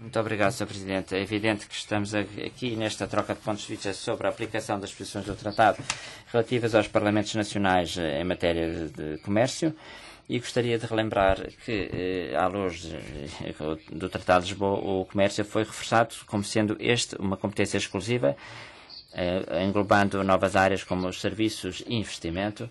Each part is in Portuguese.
Muito obrigado, Sr. Presidente. É evidente que estamos aqui nesta troca de pontos de vista sobre a aplicação das posições do Tratado relativas aos Parlamentos Nacionais eh, em matéria de comércio e gostaria de relembrar que, eh, à luz eh, do Tratado de Lisboa, o comércio foi reforçado como sendo este uma competência exclusiva, englobando novas áreas como os serviços e investimento.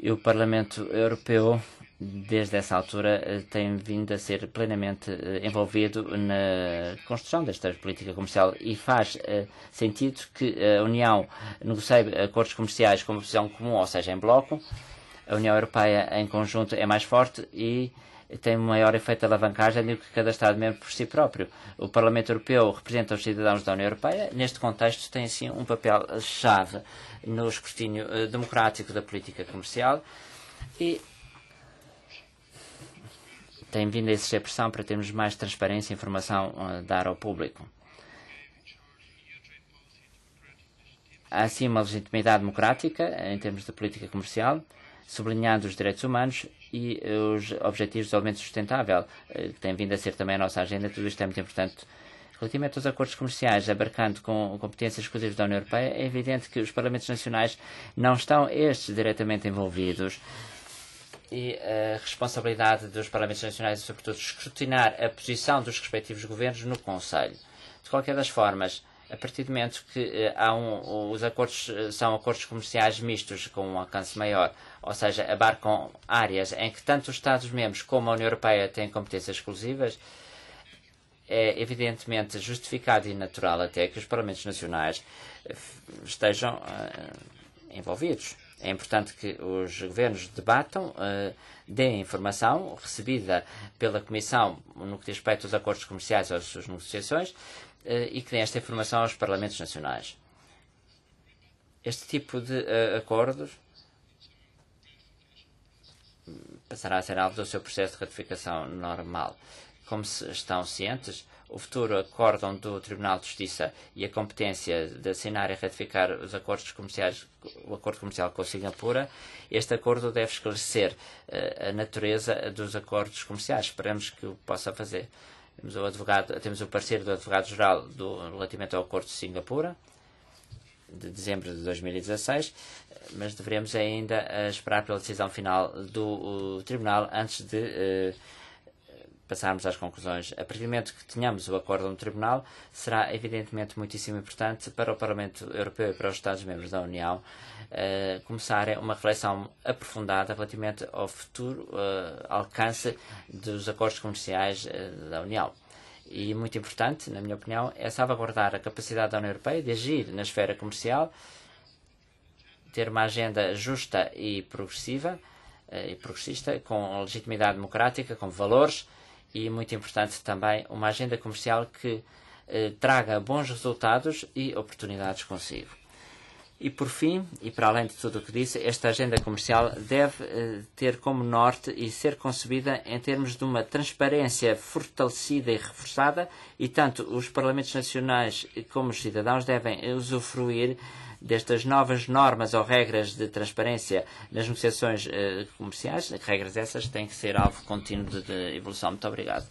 E o Parlamento Europeu desde essa altura, eh, tem vindo a ser plenamente eh, envolvido na construção desta política comercial e faz eh, sentido que a União negocie acordos comerciais com uma posição comum, ou seja, em bloco. A União Europeia, em conjunto, é mais forte e tem maior efeito de alavancagem do que cada Estado-membro por si próprio. O Parlamento Europeu representa os cidadãos da União Europeia. Neste contexto, tem, assim, um papel-chave no escrutínio democrático da política comercial e tem vindo a exercer pressão para termos mais transparência e informação eh, a dar ao público. Há assim uma legitimidade democrática eh, em termos de política comercial, sublinhando os direitos humanos e eh, os objetivos de desenvolvimento sustentável, que tem vindo a ser também a nossa agenda, tudo isto é muito importante. Relativamente aos acordos comerciais, abarcando com competências exclusivas da União Europeia, é evidente que os parlamentos nacionais não estão estes diretamente envolvidos e a responsabilidade dos Parlamentos Nacionais e, sobretudo, escrutinar a posição dos respectivos governos no Conselho. De qualquer das formas, a partir do momento que eh, há um, os acordos eh, são acordos comerciais mistos com um alcance maior, ou seja, abarcam áreas em que tanto os Estados-membros como a União Europeia têm competências exclusivas, é evidentemente justificado e natural até que os Parlamentos Nacionais eh, estejam envolvidos. É importante que os governos debatam, eh, deem informação recebida pela Comissão no que diz respeito aos acordos comerciais ou às suas negociações eh, e que deem esta informação aos Parlamentos Nacionais. Este tipo de eh, acordos passará a ser alvo do seu processo de ratificação normal. Como se estão cientes, o futuro acórdão do Tribunal de Justiça e a competência de assinar e ratificar os acordos comerciais, o acordo comercial com Singapura, este acordo deve esclarecer uh, a natureza dos acordos comerciais. Esperamos que o possa fazer. Temos o, advogado, temos o parecer do advogado-geral do, relativamente ao acordo de Singapura de dezembro de 2016, mas deveremos ainda eh, esperar pela decisão final do Tribunal antes de eh, passarmos às conclusões. A partir do momento que tenhamos o acordo no Tribunal, será evidentemente muitíssimo importante para o Parlamento Europeu e para os Estados-membros da União eh, começarem uma reflexão aprofundada relativamente ao futuro eh, alcance dos acordos comerciais da União e muito importante, na minha opinião, é salvaguardar a capacidade da União Europeia de agir na esfera comercial, ter uma agenda justa e progressiva eh, e progressista, com legitimidade democrática, com valores e muito importante também uma agenda comercial que eh, traga bons resultados e oportunidades consigo. E por fim, e para além de tudo o que disse, esta agenda comercial deve eh, ter como norte e ser concebida em termos de uma transparência fortalecida e reforçada, e tanto os Parlamentos Nacionais como os cidadãos devem usufruir destas novas normas ou regras de transparência nas negociações eh, comerciais. Regras essas têm que ser alvo contínuo de, de evolução. Muito obrigado.